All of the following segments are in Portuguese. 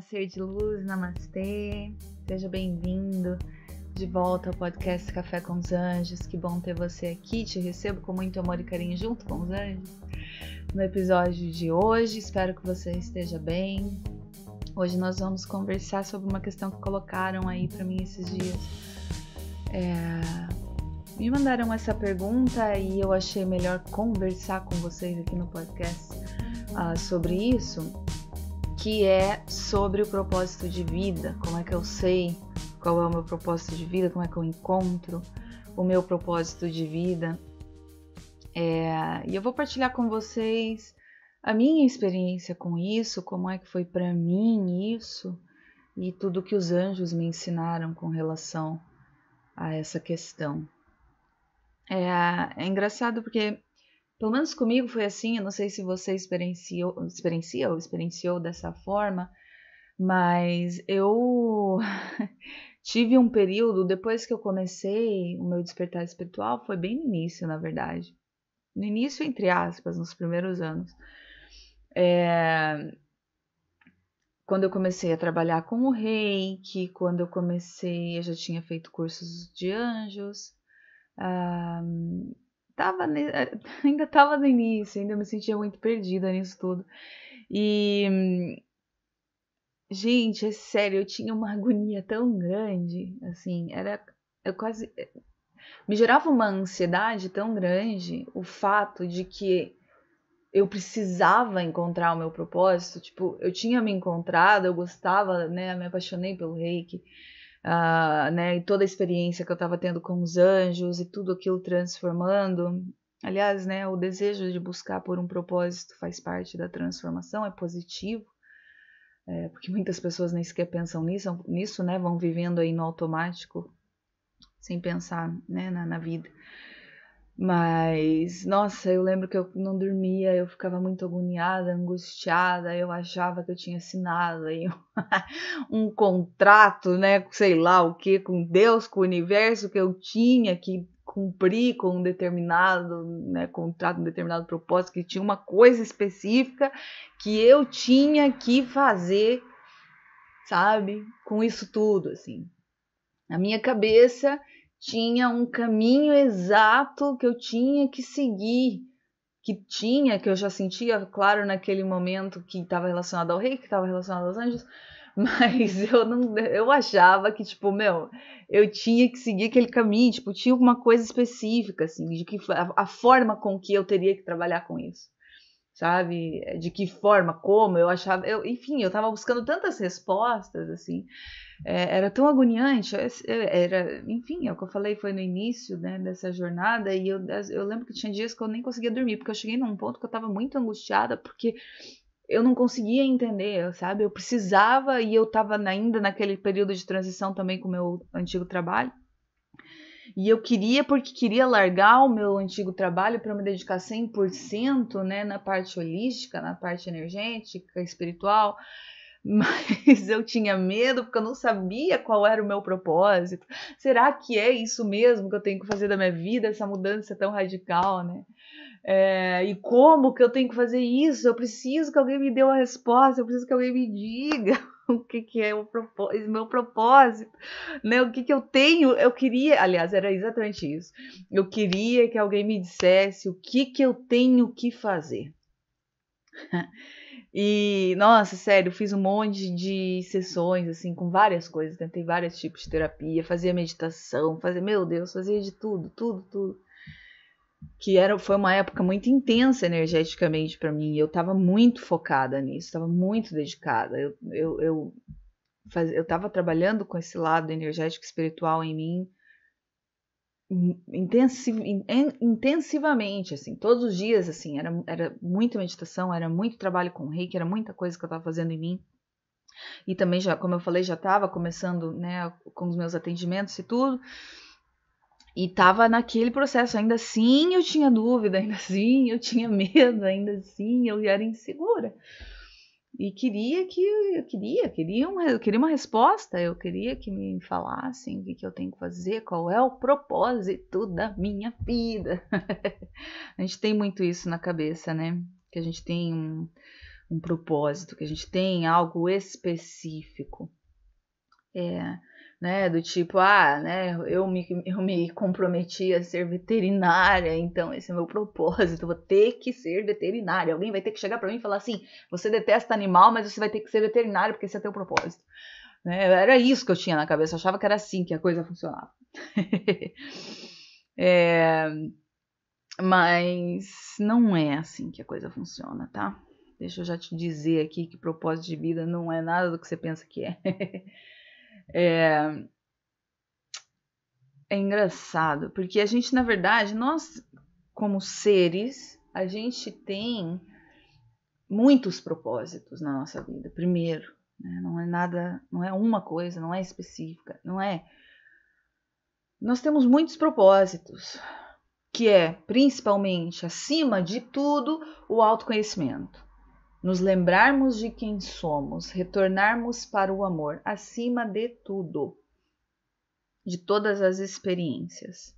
ser de luz, namastê. Seja bem-vindo de volta ao podcast Café com os Anjos. Que bom ter você aqui. Te recebo com muito amor e carinho junto com os anjos no episódio de hoje. Espero que você esteja bem. Hoje nós vamos conversar sobre uma questão que colocaram aí para mim esses dias. É... Me mandaram essa pergunta e eu achei melhor conversar com vocês aqui no podcast uh, sobre isso que é sobre o propósito de vida. Como é que eu sei qual é o meu propósito de vida? Como é que eu encontro o meu propósito de vida? É, e eu vou partilhar com vocês a minha experiência com isso, como é que foi para mim isso e tudo que os anjos me ensinaram com relação a essa questão. É, é engraçado porque pelo menos comigo foi assim, eu não sei se você experienciou, experiencia ou experienciou dessa forma, mas eu tive um período, depois que eu comecei o meu despertar espiritual, foi bem no início, na verdade. No início, entre aspas, nos primeiros anos. É, quando eu comecei a trabalhar com o reiki, quando eu comecei, eu já tinha feito cursos de anjos. Um, ah, tava ne... ainda estava no início, ainda me sentia muito perdida nisso tudo. E gente, é sério, eu tinha uma agonia tão grande, assim, era eu quase me gerava uma ansiedade tão grande o fato de que eu precisava encontrar o meu propósito, tipo, eu tinha me encontrado, eu gostava, né, me apaixonei pelo reiki, uh, né, e toda a experiência que eu estava tendo com os anjos e tudo aquilo transformando. Aliás, né, o desejo de buscar por um propósito faz parte da transformação, é positivo, é, porque muitas pessoas nem sequer pensam nisso, nisso, né, vão vivendo aí no automático, sem pensar né, na, na vida. Mas, nossa, eu lembro que eu não dormia, eu ficava muito agoniada, angustiada, eu achava que eu tinha assinado aí um, um contrato, né, sei lá o que, com Deus, com o universo, que eu tinha que cumprir com um determinado né, contrato, um determinado propósito, que tinha uma coisa específica que eu tinha que fazer, sabe, com isso tudo, assim. Na minha cabeça, tinha um caminho exato que eu tinha que seguir, que tinha, que eu já sentia, claro, naquele momento que estava relacionado ao rei, que estava relacionado aos anjos, mas eu não eu achava que tipo, meu, eu tinha que seguir aquele caminho, tipo, tinha alguma coisa específica assim, de que a, a forma com que eu teria que trabalhar com isso sabe? De que forma, como, eu achava, eu, enfim, eu estava buscando tantas respostas, assim, é, era tão agoniante, era, enfim, é o que eu falei, foi no início, né, dessa jornada, e eu, eu lembro que tinha dias que eu nem conseguia dormir, porque eu cheguei num ponto que eu estava muito angustiada, porque eu não conseguia entender, sabe? Eu precisava, e eu estava ainda naquele período de transição também com o meu antigo trabalho, e eu queria, porque queria largar o meu antigo trabalho para me dedicar 100% né, na parte holística, na parte energética, espiritual mas eu tinha medo porque eu não sabia qual era o meu propósito. Será que é isso mesmo que eu tenho que fazer da minha vida, essa mudança tão radical, né? É, e como que eu tenho que fazer isso? Eu preciso que alguém me dê uma resposta, eu preciso que alguém me diga. o que, que é o propósito, meu propósito, né? O que, que eu tenho, eu queria, aliás, era exatamente isso. Eu queria que alguém me dissesse o que, que eu tenho que fazer. E, nossa, sério, fiz um monte de sessões, assim, com várias coisas, tentei vários tipos de terapia, fazia meditação, fazia, meu Deus, fazia de tudo, tudo, tudo que era, foi uma época muito intensa energeticamente para mim. Eu estava muito focada nisso, estava muito dedicada. Eu, eu, eu, eu trabalhando com esse lado energético espiritual em mim intensiv, intensivamente, assim, todos os dias, assim, era, era muita meditação, era muito trabalho com reiki, era muita coisa que eu estava fazendo em mim. E também já, como eu falei, já estava começando, né, com os meus atendimentos e tudo. E tava naquele processo, ainda assim eu tinha dúvida, ainda assim eu tinha medo, ainda assim eu era insegura. E queria que eu queria, queria uma, eu queria uma resposta, eu queria que me falassem o que, que eu tenho que fazer, qual é o propósito da minha vida. a gente tem muito isso na cabeça, né? Que a gente tem um, um propósito, que a gente tem algo específico. É, né? Do tipo, ah, né? Eu me, eu me comprometi a ser veterinária, então esse é meu propósito, vou ter que ser veterinária. Alguém vai ter que chegar para mim e falar assim: você detesta animal, mas você vai ter que ser veterinário porque esse é teu propósito. Né? Era isso que eu tinha na cabeça, eu achava que era assim que a coisa funcionava. é, mas não é assim que a coisa funciona, tá? Deixa eu já te dizer aqui que propósito de vida não é nada do que você pensa que é. É... é engraçado, porque a gente, na verdade, nós, como seres, a gente tem muitos propósitos na nossa vida. Primeiro, né? não é nada, não é uma coisa, não é específica, não é. Nós temos muitos propósitos, que é principalmente, acima de tudo, o autoconhecimento nos lembrarmos de quem somos, retornarmos para o amor acima de tudo, de todas as experiências.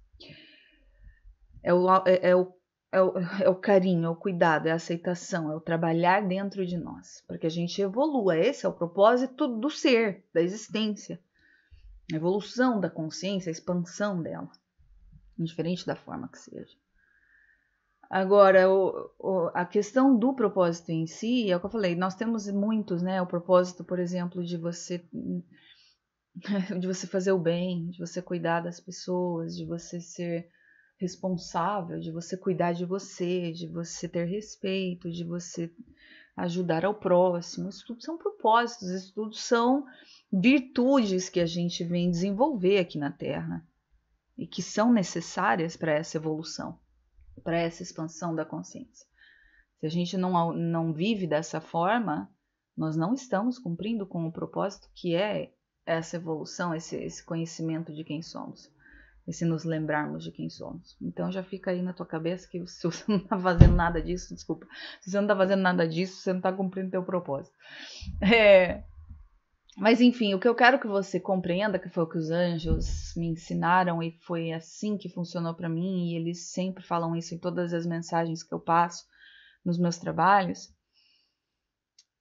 É o, é, é o, é o, é o carinho, é o cuidado, é a aceitação, é o trabalhar dentro de nós, porque a gente evolua. Esse é o propósito do ser, da existência. A evolução da consciência, a expansão dela, indiferente da forma que seja. Agora, o, o, a questão do propósito em si, é o que eu falei, nós temos muitos, né? O propósito, por exemplo, de você de você fazer o bem, de você cuidar das pessoas, de você ser responsável, de você cuidar de você, de você ter respeito, de você ajudar ao próximo. Isso tudo são propósitos, isso tudo são virtudes que a gente vem desenvolver aqui na Terra e que são necessárias para essa evolução para essa expansão da consciência. Se a gente não, não vive dessa forma, nós não estamos cumprindo com o propósito que é essa evolução, esse, esse conhecimento de quem somos, esse nos lembrarmos de quem somos. Então já fica aí na tua cabeça que se você não está fazendo nada disso, desculpa, se você não está fazendo nada disso, você não está cumprindo teu propósito. É, mas enfim, o que eu quero que você compreenda, que foi o que os anjos me ensinaram e foi assim que funcionou para mim, e eles sempre falam isso em todas as mensagens que eu passo nos meus trabalhos,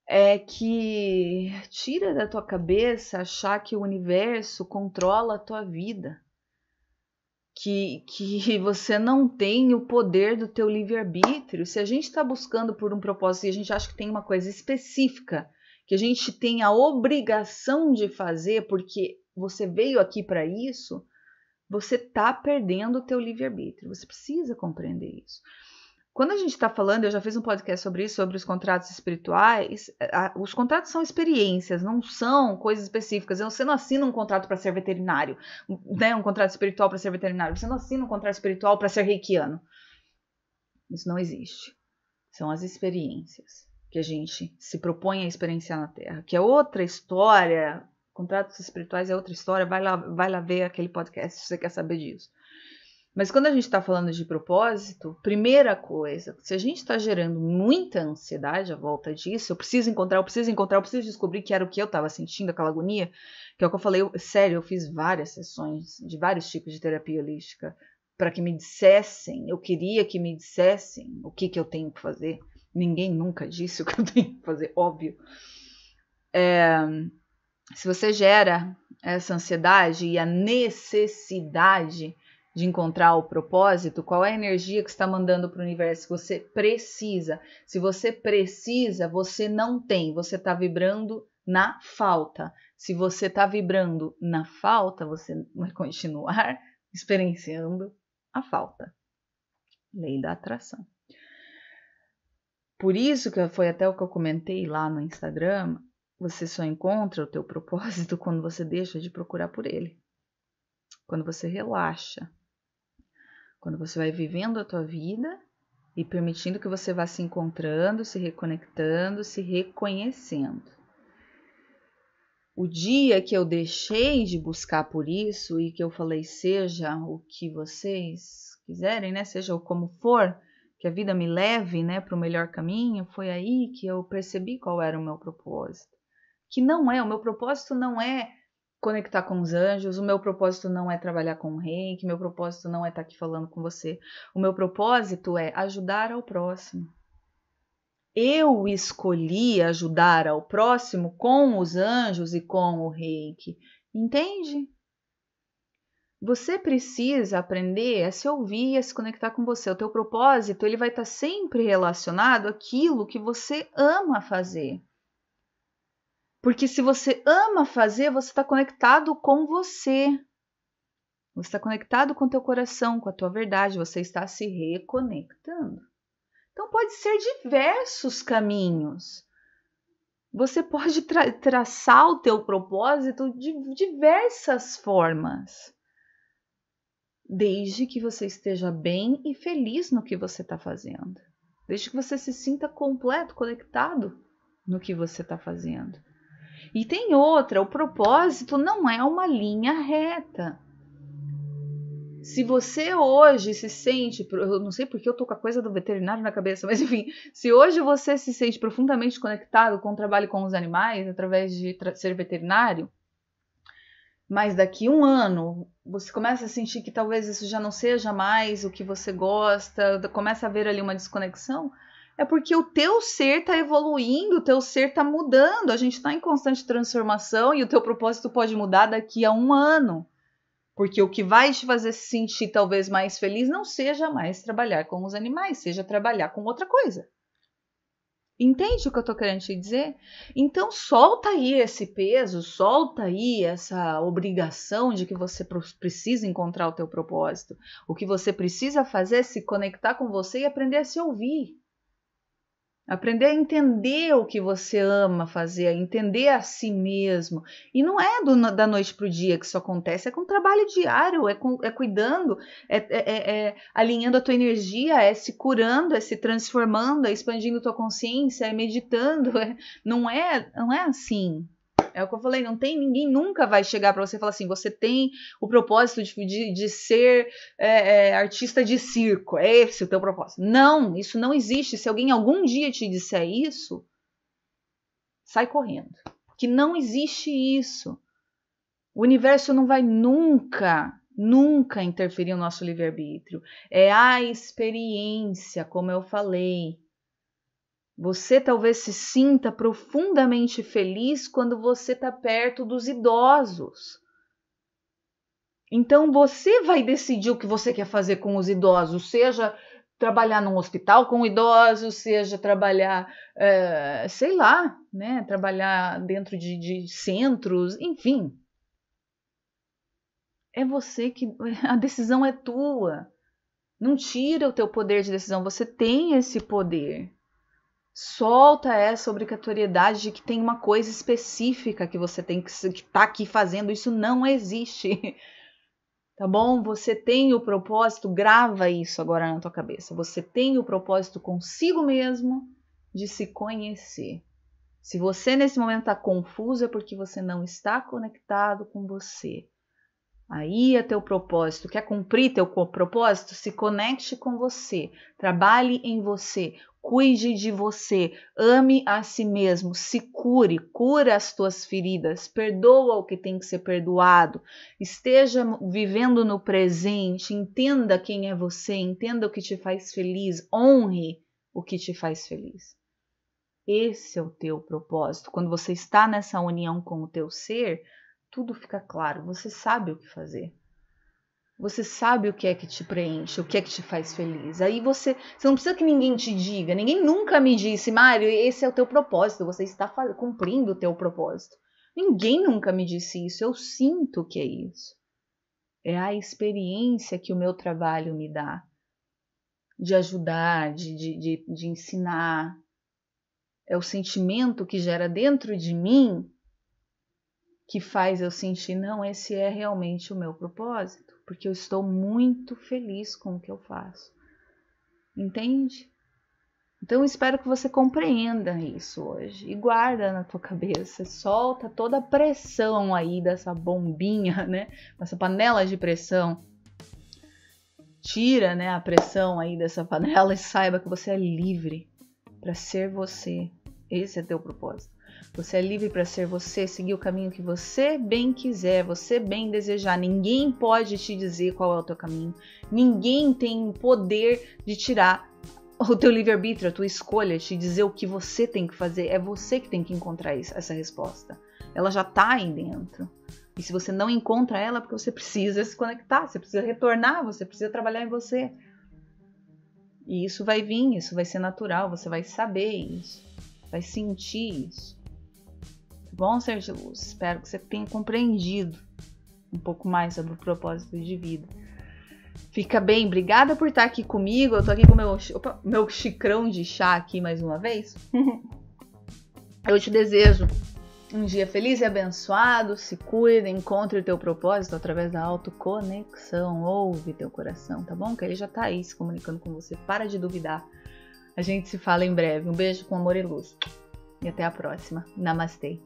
é que tira da tua cabeça achar que o universo controla a tua vida. Que, que você não tem o poder do teu livre-arbítrio. Se a gente está buscando por um propósito e a gente acha que tem uma coisa específica que a gente tem a obrigação de fazer porque você veio aqui para isso, você está perdendo o teu livre-arbítrio. Você precisa compreender isso. Quando a gente está falando, eu já fiz um podcast sobre isso, sobre os contratos espirituais. É, os contratos são experiências, não são coisas específicas. Você não assina um contrato para ser veterinário, né? um contrato espiritual para ser veterinário. Você não assina um contrato espiritual para ser reikiano. Isso não existe. São as experiências que a gente se propõe a experienciar na Terra, que é outra história. Contratos espirituais é outra história. Vai lá, vai lá ver aquele podcast se você quer saber disso. Mas quando a gente está falando de propósito, primeira coisa, se a gente está gerando muita ansiedade à volta disso, eu preciso encontrar, eu preciso encontrar, eu preciso descobrir que era o que eu estava sentindo, aquela agonia, que é o que eu falei, eu, sério, eu fiz várias sessões de vários tipos de terapia holística para que me dissessem, eu queria que me dissessem o que, que eu tenho que fazer. Ninguém nunca disse o que eu tenho que fazer, óbvio. É, se você gera essa ansiedade e a necessidade de encontrar o propósito, qual é a energia que está mandando para o universo? Você precisa. Se você precisa, você não tem. Você está vibrando na falta. Se você está vibrando na falta, você vai continuar experienciando a falta. Lei da atração. Por isso que foi até o que eu comentei lá no Instagram, você só encontra o teu propósito quando você deixa de procurar por ele. Quando você relaxa. Quando você vai vivendo a tua vida e permitindo que você vá se encontrando, se reconectando, se reconhecendo. O dia que eu deixei de buscar por isso e que eu falei, seja o que vocês quiserem, né? Seja o como for, que a vida me leve né, para o melhor caminho, foi aí que eu percebi qual era o meu propósito. Que não é, o meu propósito não é conectar com os anjos, o meu propósito não é trabalhar com o rei, que meu propósito não é estar tá aqui falando com você. O meu propósito é ajudar ao próximo. Eu escolhi ajudar ao próximo com os anjos e com o reiki. Entende? Você precisa aprender a se ouvir, a se conectar com você. O teu propósito, ele vai estar tá sempre relacionado àquilo que você ama fazer. Porque se você ama fazer, você está conectado com você. Você está conectado com o teu coração, com a tua verdade, você está se reconectando. Então pode ser diversos caminhos. Você pode tra traçar o teu propósito de diversas formas desde que você esteja bem e feliz no que você está fazendo, desde que você se sinta completo, conectado no que você está fazendo. E tem outra, o propósito não é uma linha reta. Se você hoje se sente, eu não sei porque eu tô com a coisa do veterinário na cabeça, mas enfim, se hoje você se sente profundamente conectado com o trabalho com os animais através de ser veterinário, mas daqui um ano você começa a sentir que talvez isso já não seja mais o que você gosta, começa a ver ali uma desconexão, é porque o teu ser está evoluindo, o teu ser está mudando, a gente está em constante transformação e o teu propósito pode mudar daqui a um ano. Porque o que vai te fazer se sentir talvez mais feliz não seja mais trabalhar com os animais, seja trabalhar com outra coisa. Entende o que eu tô querendo te dizer? Então solta aí esse peso, solta aí essa obrigação de que você precisa encontrar o teu propósito. O que você precisa fazer é se conectar com você e aprender a se ouvir. Aprender a entender o que você ama fazer, a entender a si mesmo. E não é do, da noite para o dia que isso acontece, é com trabalho diário, é, com, é cuidando, é, é, é, é alinhando a tua energia, é se curando, é se transformando, é expandindo tua consciência, é meditando. É, não, é, não é assim. É o que eu falei, não tem ninguém nunca vai chegar para você e falar assim, você tem o propósito de, de, de ser é, é, artista de circo, é esse o teu propósito. Não, isso não existe. Se alguém algum dia te disser isso, sai correndo, porque não existe isso. O universo não vai nunca nunca interferir no nosso livre-arbítrio. É a experiência, como eu falei. Você talvez se sinta profundamente feliz quando você está perto dos idosos. Então você vai decidir o que você quer fazer com os idosos, seja trabalhar num hospital com idosos, seja trabalhar, é, sei lá, né, trabalhar dentro de, de centros, enfim. É você que a decisão é tua. Não tira o teu poder de decisão, você tem esse poder solta essa obrigatoriedade de que tem uma coisa específica que você tem que estar tá aqui fazendo. Isso não existe. Tá bom? Você tem o propósito, grava isso agora na tua cabeça. Você tem o propósito consigo mesmo de se conhecer. Se você nesse momento está confuso, é porque você não está conectado com você. Aí é teu propósito. Quer cumprir teu propósito? Se conecte com você. Trabalhe em você. Cuide de você, ame a si mesmo, se cure, cura as tuas feridas, perdoa o que tem que ser perdoado, esteja vivendo no presente, entenda quem é você, entenda o que te faz feliz, honre o que te faz feliz. Esse é o teu propósito. Quando você está nessa união com o teu ser, tudo fica claro, você sabe o que fazer. Você sabe o que é que te preenche, o que é que te faz feliz. Aí você, você não precisa que ninguém te diga. Ninguém nunca me disse, Mário, esse é o teu propósito, você está cumprindo o teu propósito. Ninguém nunca me disse isso, eu sinto que é isso. É a experiência que o meu trabalho me dá de ajudar, de, de, de, de ensinar. É o sentimento que gera dentro de mim que faz eu sentir, não, esse é realmente o meu propósito porque eu estou muito feliz com o que eu faço. Entende? Então espero que você compreenda isso hoje e guarda na tua cabeça, solta toda a pressão aí dessa bombinha, né? Dessa panela de pressão. Tira, né, a pressão aí dessa panela e saiba que você é livre para ser você. Esse é teu propósito. Você é livre para ser você, seguir o caminho que você bem quiser, você bem desejar. Ninguém pode te dizer qual é o teu caminho. Ninguém tem poder de tirar o teu livre-arbítrio, a tua escolha, te dizer o que você tem que fazer. É você que tem que encontrar isso, essa resposta. Ela já está aí dentro. E se você não encontra ela, é porque você precisa se conectar, você precisa retornar, você precisa trabalhar em você. E isso vai vir, isso vai ser natural, você vai saber isso, vai sentir isso. Bom ser de luz, espero que você tenha compreendido um pouco mais sobre o propósito de vida. Fica bem, obrigada por estar aqui comigo. Eu tô aqui com meu, opa, meu chicrão de chá aqui mais uma vez. Eu te desejo um dia feliz e abençoado. Se cuida, encontre o teu propósito através da autoconexão. Ouve teu coração, tá bom? Que ele já tá aí se comunicando com você. Para de duvidar. A gente se fala em breve. Um beijo com amor e luz. E até a próxima. Namastê.